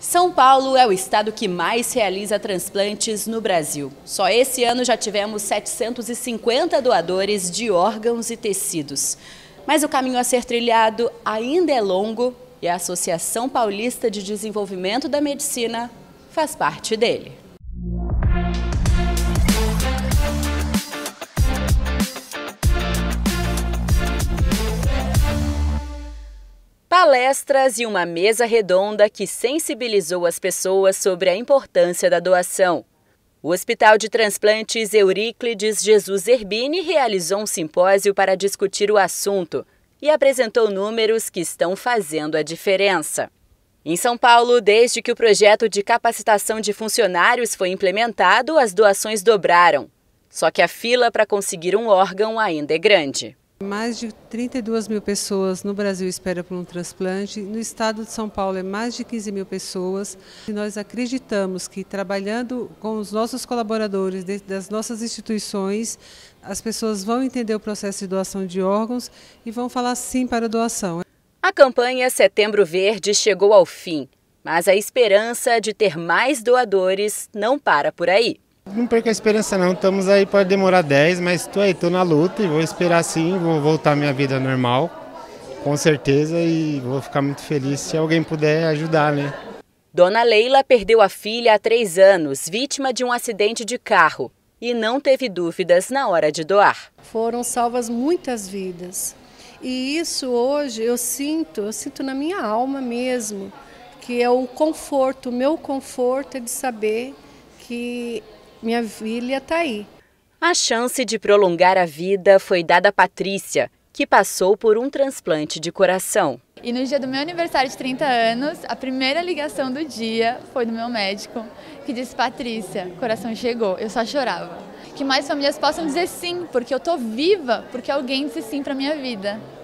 São Paulo é o estado que mais realiza transplantes no Brasil. Só esse ano já tivemos 750 doadores de órgãos e tecidos. Mas o caminho a ser trilhado ainda é longo e a Associação Paulista de Desenvolvimento da Medicina faz parte dele. palestras e uma mesa redonda que sensibilizou as pessoas sobre a importância da doação. O Hospital de Transplantes Euríclides Jesus Herbini realizou um simpósio para discutir o assunto e apresentou números que estão fazendo a diferença. Em São Paulo, desde que o projeto de capacitação de funcionários foi implementado, as doações dobraram. Só que a fila para conseguir um órgão ainda é grande. Mais de 32 mil pessoas no Brasil esperam por um transplante, no estado de São Paulo é mais de 15 mil pessoas. E nós acreditamos que trabalhando com os nossos colaboradores das nossas instituições, as pessoas vão entender o processo de doação de órgãos e vão falar sim para a doação. A campanha Setembro Verde chegou ao fim, mas a esperança de ter mais doadores não para por aí. Não perca a esperança não, estamos aí, pode demorar 10, mas estou aí, estou na luta e vou esperar sim, vou voltar à minha vida normal, com certeza, e vou ficar muito feliz se alguém puder ajudar, né? Dona Leila perdeu a filha há três anos, vítima de um acidente de carro, e não teve dúvidas na hora de doar. Foram salvas muitas vidas. E isso hoje eu sinto, eu sinto na minha alma mesmo, que é o conforto, o meu conforto é de saber que minha filha está aí. A chance de prolongar a vida foi dada a Patrícia, que passou por um transplante de coração. E no dia do meu aniversário de 30 anos, a primeira ligação do dia foi do meu médico, que disse: Patrícia, coração chegou. Eu só chorava. Que mais famílias possam dizer sim, porque eu tô viva, porque alguém disse sim para minha vida.